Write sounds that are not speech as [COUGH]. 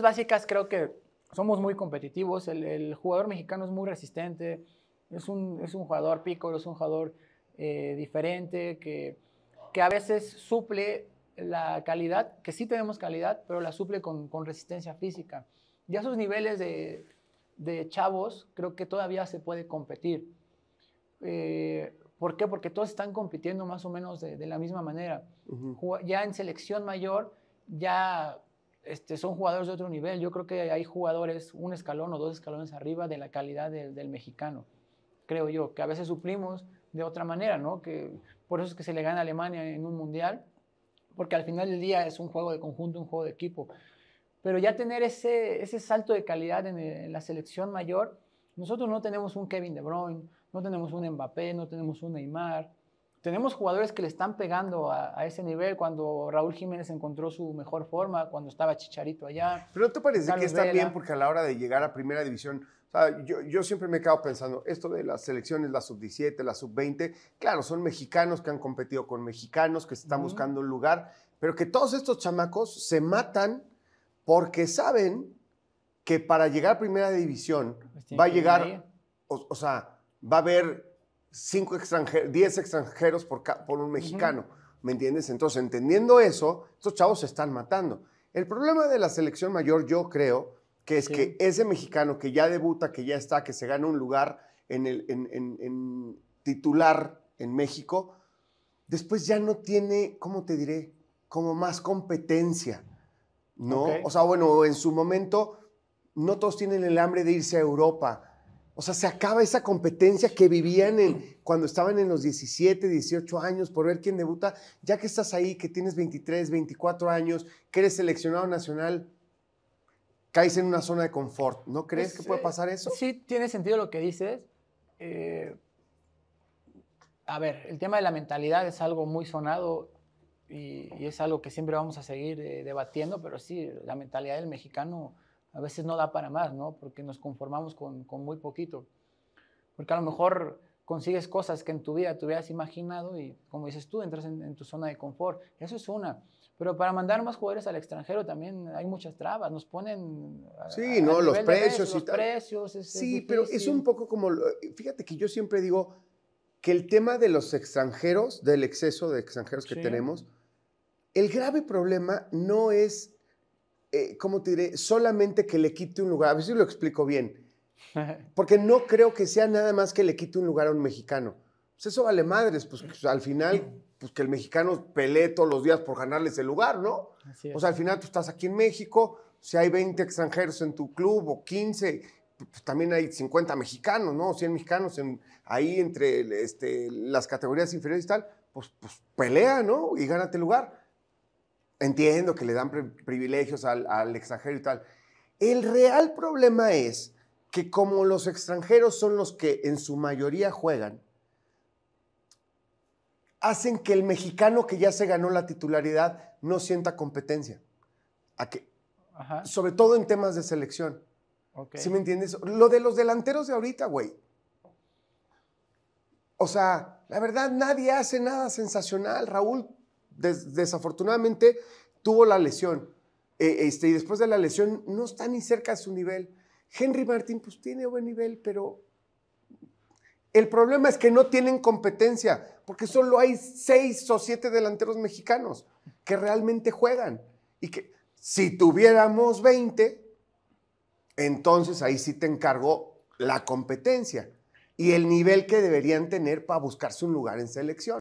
básicas creo que somos muy competitivos, el, jugador mexicano es muy resistente, es un, jugador pícaro, es un jugador eh, diferente que, a veces suple la calidad, que sí tenemos calidad, pero la suple con, resistencia física. Y a esos niveles de, chavos creo que todavía se puede competir. Eh, ¿Por qué? Porque todos están compitiendo más o menos de, la misma manera. Ya en selección mayor, ya este, son jugadores de otro nivel. Yo creo que hay jugadores un escalón o dos escalones arriba de la calidad del, mexicano, creo yo, que a veces suplimos de otra manera, ¿no? Que por eso es que se le gana a Alemania en un mundial, porque al final del día es un juego de conjunto, un juego de equipo. Pero ya tener ese, salto de calidad en, eh, en la selección mayor, nosotros no tenemos un Kevin De Bruyne, no tenemos un Mbappé, no tenemos un Neymar, tenemos jugadores que le están pegando a, ese nivel cuando Raúl Jiménez encontró su mejor forma, cuando estaba Chicharito allá. Pero te parece que está bien? Porque a la hora de llegar a primera división, yo, siempre me he quedado pensando, esto de las selecciones, la sub-17, la sub-20, claro, son mexicanos que han competido con mexicanos, que están buscando un lugar, pero que todos estos chamacos se matan porque saben que para llegar a primera división pues va a llegar, o, o sea, va a haber cinco extranjeros, 10 extranjeros por, por un mexicano. ¿Me entiendes? Entonces, entendiendo eso, estos chavos se están matando. El problema de la selección mayor, yo creo, que es que ese mexicano que ya debuta, que ya está, que se gana un lugar en, el, en, titular en México, después ya no tiene, ¿cómo te diré? Como más competencia, ¿no? O sea, bueno, en su momento no todos tienen el hambre de irse a Europa, o sea, se acaba esa competencia que vivían en, cuando estaban en los 17, 18 años por ver quién debuta. Ya que estás ahí, que tienes 23, 24 años, que eres seleccionado nacional, caes en una zona de confort. ¿No crees que puede eh, pasar eso? Sí, tiene sentido lo que dices. Eh, a ver, el tema de la mentalidad es algo muy sonado y, es algo que siempre vamos a seguir eh, debatiendo, pero sí, la mentalidad del mexicano a veces no da para más, ¿no? Porque nos conformamos con, muy poquito. Porque a lo mejor consigues cosas que en tu vida te hubieras imaginado y, como dices tú, entras en, tu zona de confort. Eso es una. Pero para mandar más jugadores al extranjero también hay muchas trabas. Nos ponen. sí, no, los precios, los precios sí, pero es un poco como. Fíjate que yo siempre digo que el tema de los extranjeros, del exceso de extranjeros que tenemos, el grave problema no es eh, ¿cómo te diré? Solamente que le quite un lugar, a ver si lo explico bien, [LAUGHS] porque no creo que sea nada más que le quite un lugar a un mexicano. Pues eso vale madres, pues, pues al final, pues que el mexicano pelee todos los días por ganarle el lugar, ¿no? O sea, al final tú estás aquí en México, si hay 20 extranjeros en tu club o 15, pues, pues también hay 50 mexicanos, ¿no? 100 mexicanos ahí entre este, las categorías inferiores y tal, pues, pues pelea, ¿no? Y gánate el lugar entiendo que le dan privilegios al, extranjero y tal. El real problema es que como los extranjeros son los que en su mayoría juegan, hacen que el mexicano que ya se ganó la titularidad no sienta competencia. ¿A Sobre todo en temas de selección. ¿Sí me entiendes? Lo de los delanteros de ahorita, güey. O sea, la verdad, nadie hace nada sensacional. Raúl desafortunadamente tuvo la lesión. E, este, y después de la lesión no está ni cerca de su nivel. Henry Martín pues tiene buen nivel, pero el problema es que no tienen competencia, porque solo hay seis o siete delanteros mexicanos que realmente juegan. Y que si tuviéramos 20, entonces ahí sí te encargó la competencia y el nivel que deberían tener para buscarse un lugar en selección.